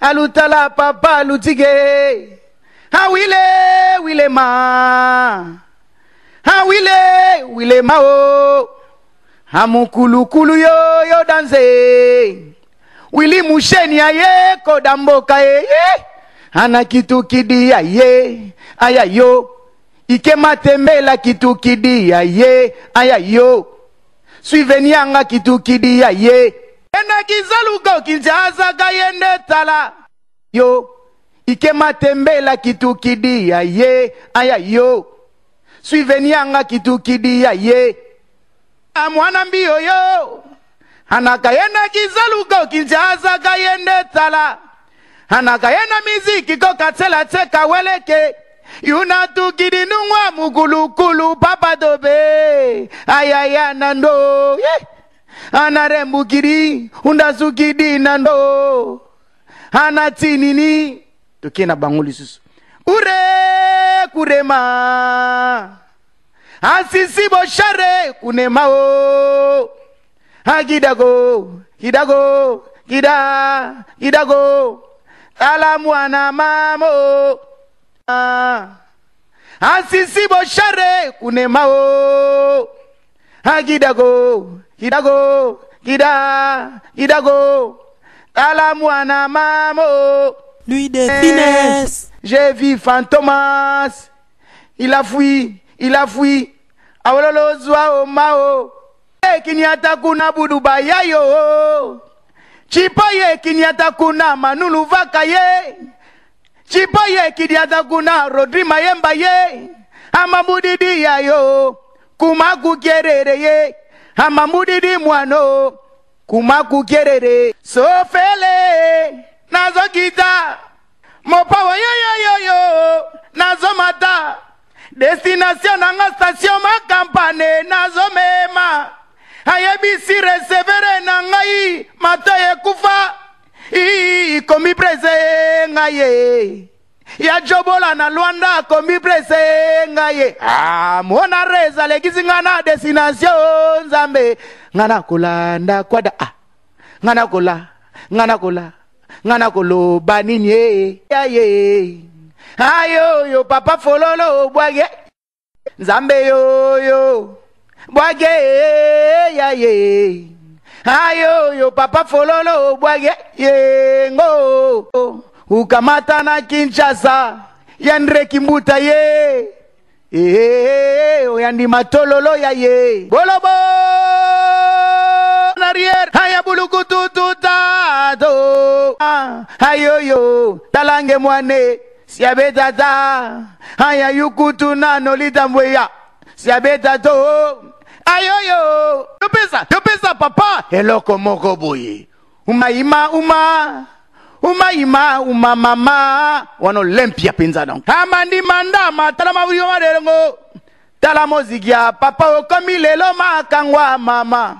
alutala papa alutige awile ah, wilema awile ah, wilema o oh. amukulukulu ah, yo yo danze wilimusheni aye koda mboka ye ana kitu kidi aye aya yo ikematembela kitu kidi aye aya yo suiveni yanga kitukidi ya ye enakizaluka kinzazaka ye nde tala yo ikematembela kitukidi ya ye aya yo suiveni yanga kitukidi ya ye amwana mbiyo yo anaka ye na kizaluka kinzazaka ye nde tala anaka ye na miziki kokatsela tse kaweleke yunatu kidinungwa mukulukulu papadobe ayayanando yeah. anarembukiri undasukidinando anatsinini tokie na bango lisusu ure kurema asisi boshare kunemao akidago kidago kida kidago kala mwana mamo Ah. asisi share kunemao agidago kidago kida kidago tala mwana mamo lui de eh, finesse j'ai vu fantomas il a fui il a fui mao mao eh, ekiniata kuna buduba yo. Chipa ye ekiniata kuna manulu vaka ye cipa ye kidiazaguna rodri mayemba ye amamudidi yayo kuma kukerere ye amamudidi mwano kuma kukerere sofele nazo kita mopawo yoyoyoyo nazo mata destination nanga station makampane nazo mema ayebisi resevere na ngai mata yekufa ikomi prese ye ngai ye ya jobola na lwanda komi prese ye ngai ye amona ah, reza lekisi ngai na destination nzambe ngai nakolanda kwada a ah, ngai nakola ngai nakola ngai nakoloba nini eh, eh. ye yaye eh. ayoyo papa fololo bwage nzambe yoyo bwage yaye ayo yo papa fololo bwage yengo ukamata na kinshasa yandre kimbuta ye oyandi matololo ya ye bolobo narier haya bulukutututado ayoyo ah, talange mwane siabetata haya yukutu nanolitambweya siabetato ayoyo topesa topesa papa eloko moko boye umayima uma umayima uma mama wana olempia mpenza donc amandima ndama tala mabuyoma lelengo tala moziki ya papa okomi lelo makangwa mama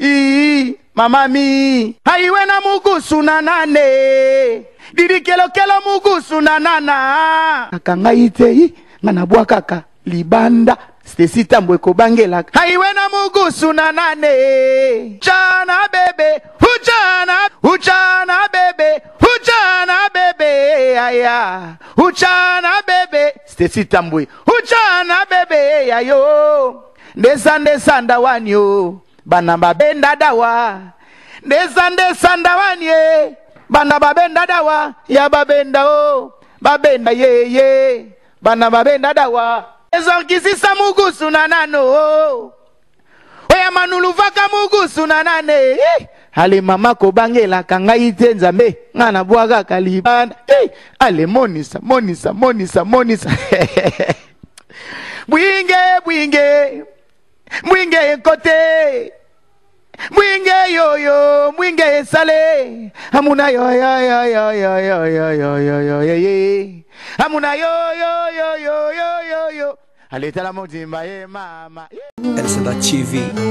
ii mama mi ayiwe na mukusu na nane didikelokelo mukusu na nana aka ngai te i nga nabwakaka libanda Stacy tambo ekobangelaka aiwe na mugusu na nane jana bebe hujana hujana bebe hujana bebe aya hujana bebe stesi tambwe hujana bebe yayo oh. ndesa ndesa ndawani o oh. Banamba, babenda dawa ndesa sanda wanye. e eh. bana babenda dawa ya babenda o oh. babenda ye. bana babenda dawa ezonkisisa mugusu na nano oyamanuluvaka mugusu na nane ale mama kobangelaka ngai te nzambe ngai nabwakaka libanda ale monisa monisa monisa monisa bwinge bwinge mwinge ekote mwinge yoyo mwinge esale amuna yoyoyoyoyoyoyoyoyoye amuna yoyoyoyoyoyoyo Ali tá na mundimba, e mama. LCD é da TV.